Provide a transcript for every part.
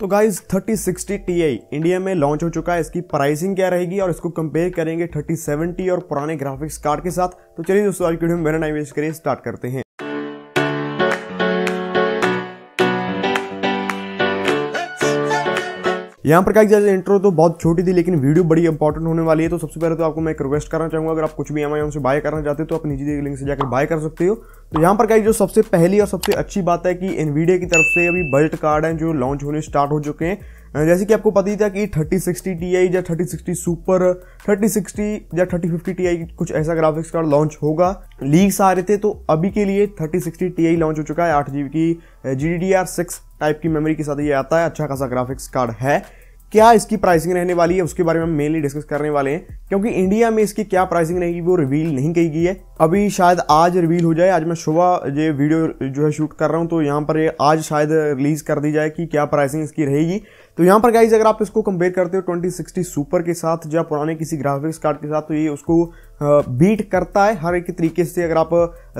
तो guys 3060 Ti India में launch हो चुका है इसकी प्राइसिंग क्या रहेगी और इसको कंपेयर करेंगे 3070 और पुराने ग्राफिक्स कार्ड के साथ तो चलिए दोस्तों आज की वीडियो में मेरा टाइम वेस्ट करिए स्टार्ट करते हैं यहाँ पर का जैसे इंट्रो तो बहुत छोटी थी लेकिन वीडियो बड़ी इंपॉर्टेंट होने वाली है तो सबसे पहले तो आपको मैं एक रिक्वेस्ट करना चाहूँगा अगर आप कुछ भी एम से बाय करना चाहते हो तो आप निजी लिंक से जाकर बाय कर सकते हो तो यहाँ पर का जो सबसे पहली और सबसे अच्छी बात है कि इन की तरफ से अभी बजट कार्ड हैं जो लॉन्च होने स्टार्ट हो चुके हैं जैसे कि आपको पता ही था कि 3060 Ti या 3060 सुपर 3060 या 3050 Ti कुछ ऐसा ग्राफिक्स कार्ड लॉन्च होगा लीक्स आ रहे थे तो अभी के लिए 3060 Ti लॉन्च हो चुका है आठ जी की G D D R six type की मेमोरी के साथ ये आता है अच्छा खासा ग्राफिक्स कार्ड है क्या इसकी प्राइसिंग रहने वाली है उसके बारे में हम मेनली डिस्कस करने वाले हैं क्योंकि इंडिया में इसकी क्या प्राइसिंग रहेगी वो रिवील नहीं की गई है अभी शायद आज रिवील हो जाए आज मैं सुबह ये वीडियो जो है शूट कर रहा हूँ तो यहाँ पर आज शायद रिलीज कर दी जाए कि क्या प्राइसिंग इसकी रहेगी तो यहाँ पर गाइज अगर आप इसको कंपेयर करते हो ट्वेंटी सिक्सटी सुपर के साथ या पुराने किसी ग्राफिक्स कार्ड के साथ तो ये उसको बीट करता है हर एक तरीके से अगर आप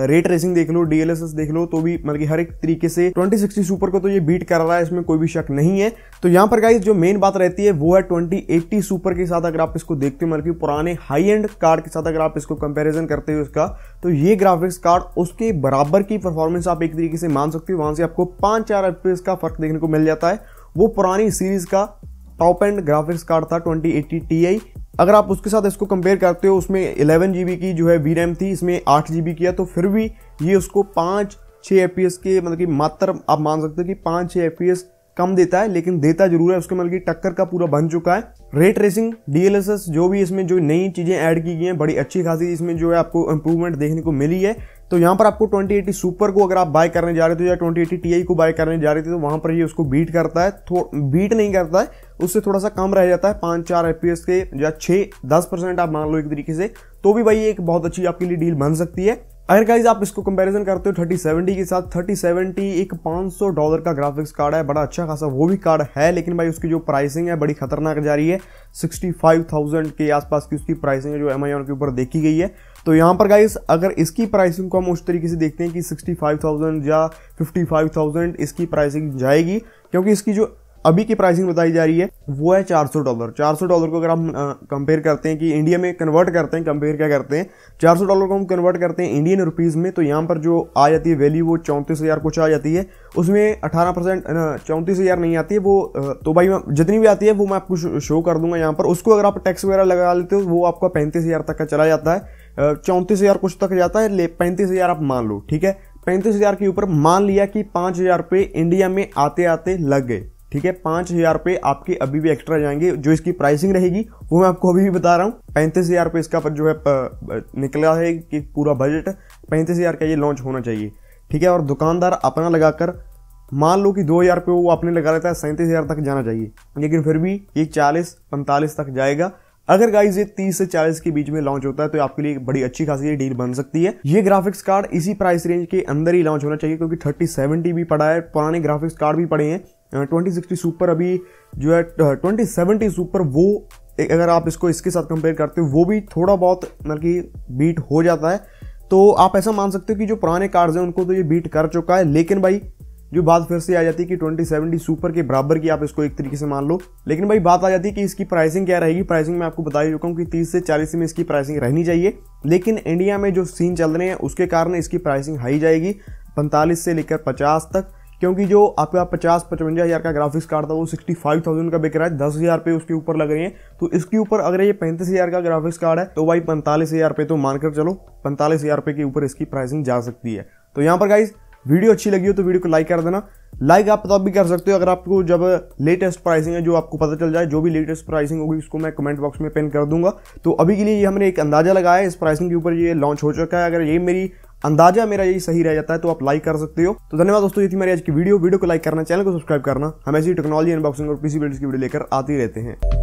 रेट रेसिंग देख लो डीएलएसएस देख लो तो भी मतलब कि हर एक तरीके से 2060 सुपर को तो ये बीट कर रहा है इसमें कोई भी शक नहीं है तो यहाँ पर गाइज जो मेन बात रहती है वो है 2080 सुपर के साथ अगर आप इसको देखते हो मतलब पुराने हाई एंड कार्ड के साथ अगर आप इसको कंपेरिजन करते हो इसका तो ये ग्राफिक्स कार्ड उसके बराबर की परफॉर्मेंस आप एक तरीके से मान सकते हो वहां से आपको पाँच चार एफ का फर्क देखने को मिल जाता है वो पुरानी सीरीज का टॉप एंड ग्राफिक्स कार्ड था 2080 Ti अगर आप उसके साथ इसको कंपेयर करते हो उसमें इलेवन जी की जो है वी रैम थी इसमें आठ जी की है तो फिर भी ये उसको पाँच छः एफ के मतलब कि मात्र आप मान सकते हो कि पाँच छः एफ कम देता है लेकिन देता जरूर है उसके मतलब कि टक्कर का पूरा बन चुका है रेट रेसिंग डीएलएसएस जो भी इसमें जो नई चीज़ें ऐड की गई हैं बड़ी अच्छी खासी इसमें जो है आपको इंप्रूवमेंट देखने को मिली है तो यहाँ पर आपको 2080 सुपर को अगर आप बाय करने जा रहे थे तो या 2080 आई को बाय करने जा रहे थे तो वहाँ पर ये उसको बीट करता है थो बीट नहीं करता है उससे थोड़ा सा कम रह जाता है पाँच चार एफ के या छः दस परसेंट आप मान लो एक तरीके से तो भी भाई एक बहुत अच्छी आपके लिए डील बन सकती है अगर गाइज आप इसको कंपैरिजन करते हो थर्टी सेवेंटी के साथ थर्टी सेवेंटी एक सौ डॉलर का ग्राफिक्स कार्ड है बड़ा अच्छा खासा वो भी कार्ड है लेकिन भाई उसकी जो प्राइसिंग है बड़ी खतरनाक जा रही है थाउजेंड के आसपास की उसकी प्राइसिंग है जो एम के ऊपर देखी गई है तो यहाँ पर गाइज अगर इसकी प्राइसिंग को हम उस तरीके से देखते हैं कि सिक्सटी या फिफ्टी इसकी प्राइसिंग जाएगी क्योंकि इसकी जो अभी की प्राइसिंग बताई जा रही है वो है 400 डॉलर 400 डॉलर को अगर हम कंपेयर करते हैं कि इंडिया में कन्वर्ट करते हैं कंपेयर क्या करते हैं 400 डॉलर को हम कन्वर्ट करते हैं इंडियन रुपीज़ में तो यहाँ पर जो आ जाती है वैल्यू वो चौंतीस हज़ार कुछ आ जाती है उसमें अठारह परसेंट चौंतीस हज़ार नहीं आती है वो तो भाई जितनी भी आती है वो मैं आपको शो कर दूंगा यहाँ पर उसको अगर आप टैक्स वगैरह लगा लेते हो वो आपका पैंतीस हज़ार तक का चला जाता है चौंतीस हज़ार कुछ तक जाता है ले पैंतीस हज़ार आप मान लो ठीक है पैंतीस हज़ार के ऊपर मान लिया कि पाँच हज़ार रुपये इंडिया में आते आते लग गए ठीक है पांच हज़ार रुपये आपके अभी भी एक्स्ट्रा जाएंगे जो इसकी प्राइसिंग रहेगी वो मैं आपको अभी भी बता रहा हूँ पैंतीस हज़ार रुपये इसका पर जो है निकला है कि पूरा बजट पैंतीस हज़ार का ये लॉन्च होना चाहिए ठीक है और दुकानदार अपना लगाकर मान लो कि दो हज़ार रुपये वो आपने लगा लेता है सैंतीस हज़ार तक जाना चाहिए लेकिन फिर भी ये चालीस पैंतालीस तक जाएगा अगर गाइज ये 30 से 40 के बीच में लॉन्च होता है तो आपके लिए बड़ी अच्छी खासी डील बन सकती है ये ग्राफिक्स कार्ड इसी प्राइस रेंज के अंदर ही लॉन्च होना चाहिए क्योंकि थर्टी सेवेंटी भी पड़ा है पुराने ग्राफिक्स कार्ड भी पड़े हैं ट्वेंटी सिक्सटी सुपर अभी जो है ट्वेंटी सेवेंटी सुपर वो अगर आप इसको इसके साथ कंपेयर करते हो वो भी थोड़ा बहुत मतलब कि बीट हो जाता है तो आप ऐसा मान सकते हो कि जो पुराने कार्स हैं उनको तो ये बीट कर चुका है लेकिन भाई जो बात फिर से आ जाती है कि ट्वेंटी सेवेंटी सुपर के बराबर की आप इसको एक तरीके से मान लो लेकिन भाई बात आ जाती है कि इसकी प्राइसिंग क्या रहेगी प्राइसिंग मैं आपको बता ही चुका हूँ कि तीस से चालीस में इसकी प्राइसिंग रहनी चाहिए लेकिन इंडिया में जो सीन चल रहे हैं उसके कारण इसकी प्राइसिंग हाई जाएगी पैंतालीस से लेकर पचास तक क्योंकि जो आपका पचास पचवंजा हज़ार का ग्राफिक्स कार्ड था वो सिक्सटी फाइव थाउजेंड का बिक रहा है दस हज़ार पे उसके ऊपर लग रहे हैं तो इसके ऊपर अगर ये पैंतीस हज़ार का ग्राफिक्स कार्ड है तो भाई पैंतालीस हज़ार पे तो मानकर चलो पैंतालीस हज़ार पे के ऊपर इसकी प्राइसिंग जा सकती है तो यहाँ पर गाइज वीडियो अच्छी लगी हो तो वीडियो को लाइक कर देना लाइक आप तो तब भी कर सकते हो अगर आपको जब लेटेस्ट प्राइसिंग है जो आपको पता चल जाए जो भी लेटेस्ट प्राइसिंग होगी उसको मैं कमेंट बॉक्स में पेन कर दूंगा तो अभी के लिए ये हमने एक अंदाजा लगाया है इस प्राइसिंग के ऊपर ये लॉन्च हो चुका है अगर ये मेरी अंदाजा मेरा यही सही रह जाता है तो आप लाइक कर सकते हो तो धन्यवाद दोस्तों ये थी मेरी आज की वीडियो वीडियो को लाइक करना चैनल को सब्सक्राइब करना हम ऐसी टेक्नोलॉजी अनबॉक्सिंग और पीसी बिल्ड्स की वीडियो लेकर आते रहते हैं